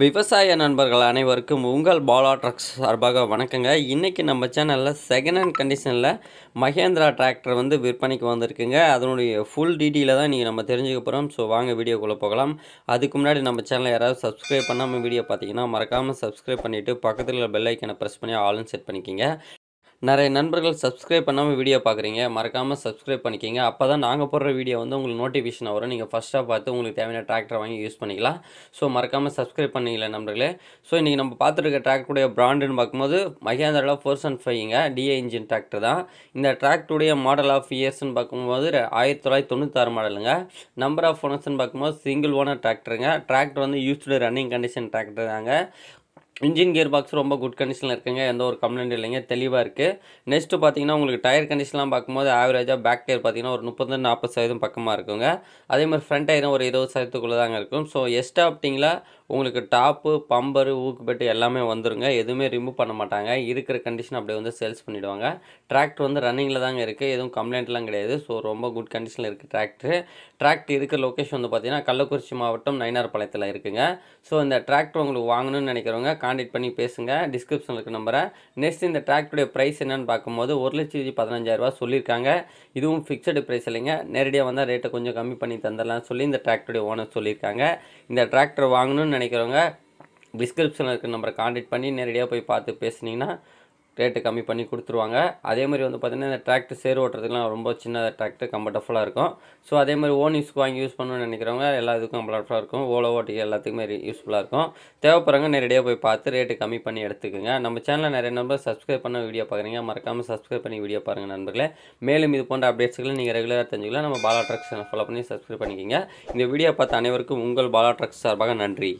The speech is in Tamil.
விவசாய நண்பர்கள் அனைவருக்கும் உங்கள் பாலா ட்ரக்ஸ் சார்பாக வணக்கங்க இன்றைக்கி நம்ம சேனலில் செகண்ட் ஹேண்ட் கண்டிஷனில் மகேந்திரா டிராக்டர் வந்து விற்பனைக்கு வந்திருக்குங்க அதனுடைய ஃபுல் டீட்டெயிலாக தான் நீங்கள் நம்ம தெரிஞ்சுக்க போகிறோம் ஸோ வாங்க வீடியோக்குள்ளே போகலாம் அதுக்கு முன்னாடி நம்ம சேனலை யாராவது சப்ஸ்கிரைப் பண்ணாமல் வீடியோ பார்த்தீங்கன்னா மறக்காமல் சப்ஸ்கிரைப் பண்ணிவிட்டு பக்கத்தில் பெல்லைக்கனை ப்ரெஸ் பண்ணி ஆல்னு செட் பண்ணிக்கிங்க நிறைய நண்பர்கள் சப்ஸ்கிரைப் பண்ணாமல் வீடியோ பார்க்குறீங்க மறக்காமல் சப்ஸ்கிரைப் பண்ணிக்கிங்க அப்போ தான் நாங்கள் போடுற வீடியோ வந்து உங்களுக்கு நோட்டிஃபிகேஷன் வரும் நீங்கள் ஃபஸ்ட்டாக பார்த்து உங்களுக்கு தேவையான டிராக்டர் வாங்கி யூஸ் பண்ணிக்கலாம் ஸோ மறக்காமல் சப்ஸ்கிரைப் பண்ணிக்கல நண்பர்களே ஸோ இன்றைக்கி நம்ம பார்த்துருக்க டிராக்டருடைய பிராண்டுன்னு பார்க்கும்போது மகேந்திரா ஃபோர் அண்ட் ஃபைவ்ங்க டிஏ இன்ஜின் டிராக்டர் தான் இந்த டிராக்டருடைய மாடல் ஆஃப் இயர்ஸ்னு பார்க்கும்போது ஆயிரத்தி தொள்ளாயிரத்தி தொண்ணூத்தாறு மாடலுங்க நம்பர் ஆஃப் ஓனர்ஸ்னு பார்க்கும்போது சிங்கிள் ஓனர் டிராக்டருங்க டிராக்டர் வந்து யூஸ்டு ரன்னிங் கண்டிஷன் டிராக்டர் தாங்க இன்ஜின் கியர் பாக்ஸ் ரொம்ப குட் கண்டிஷனில் இருக்குங்க எந்த ஒரு கம்ப்ளைண்ட் இல்லைங்க தெளிவாக இருக்குது நெக்ஸ்ட்டு பார்த்தீங்கன்னா உங்களுக்கு டயர் கண்டிஷன்லாம் பார்க்கும்போது ஆவரேஜாக பேக் டயர் பார்த்தீங்கன்னா ஒரு முப்பது நாற்பது சதவீதம் பக்கமாக இருக்குங்க அதே மாதிரி ஃப்ரண்ட் டயரும் ஒரு இருபது சதவீதத்துக்குள்ளே தாங்க இருக்கும் ஸோ எஸ்டா அப்படிங்களா உங்களுக்கு டாப்பு பம்பரு ஊக்கு பெட்டு எல்லாமே வந்துருங்க எதுவுமே ரிமூவ் பண்ண மாட்டாங்க இருக்கிற கண்டிஷன் அப்படியே வந்து சேல்ஸ் பண்ணிவிடுவாங்க டிராக்டர் வந்து ரன்னிங்கில் தாங்க இருக்குது எதுவும் கம்ப்ளைண்ட்லாம் கிடையாது ஸோ ரொம்ப குட் கண்டிஷனில் இருக்குது டிராக்டர் டிராக்டர் இருக்கிற லொக்கேஷன் வந்து பார்த்திங்கன்னா கள்ளக்குறிச்சி மாவட்டம் பாளையத்தில் இருக்குங்க ஸோ இந்த டிராக்டர் உங்களுக்கு வாங்கணும்னு நினைக்கிறவங்க காண்டக்ட் பண்ணி பேசுங்கள் டிஸ்கிரிப்ஷனில் இருக்க நம்பரை நெக்ஸ்ட் இந்த டிராக்டருடைய ப்ரைஸ் என்னன்னு பார்க்கும்போது ஒரு லட்சத்தி பதினஞ்சாயிரரூபா சொல்லியிருக்காங்க இதுவும் ஃபிக்ஸடு ப்ரைஸ் இல்லைங்க நேரடியாக வந்தால் ரேட்டை கொஞ்சம் கம்மி பண்ணி தந்துடலாம் சொல்லி இந்த டிராக்டருடைய ஓனர் சொல்லியிருக்காங்க இந்த டிராக்டர் வாங்கணும்னு நினைக்கிறவங்க டிஸ்கிரிப்ஷனில் இருக்க நம்பரை காண்டக்ட் பண்ணி நேரடியாக போய் பார்த்து பேசுனீங்கன்னா ரேட்டு கம்மி பண்ணி கொடுத்துருவாங்க அதே மாதிரி வந்து பார்த்திங்கன்னா இந்த டிராக்டர் சேர் ஓட்டுறதுக்குலாம் ரொம்ப சின்ன டிராக்டர் கம்ஃபர்டபுளாக இருக்கும் ஸோ அதே மாதிரி ஓன் யூஸ்க்கு வாங்கி யூஸ் பண்ணணும்னு நினைக்கிறவங்க எல்லா இதுக்கும் கம்ஃபர்டபுளாக இருக்கும் ஓலோ ஓட்டிக்கு எல்லாத்துக்குமே யூஸ்ஃபுல்லாக இருக்கும் தேவைப்படுறவங்க நேரடியாக போய் பார்த்து ரேட்டு கம்மி பண்ணி எடுத்துக்கோங்க நம்ம சேனலில் நிறைய நம்பர் சப்ஸ்கிரைப் பண்ண வீடியோ பார்க்குறீங்க மறக்காமல் சப்ஸ்கிரைப் பண்ணி வீடியோ பாருங்கள் நண்பர்களே மேலும் இது போன்ற அப்டேட்ஸ்களை நீங்கள் ரெகுலராக தெரிஞ்சுக்கலாம் நம்ம பாலா ட்ரக்ஸ் ஃபாலோ பண்ணி சப்ஸ்கிரைப் பண்ணிக்கோங்க இந்த வீடியோ பார்த்த அனைவருக்கும் உங்கள் பாலா ட்ரக்ஸ் சார்பாக நன்றி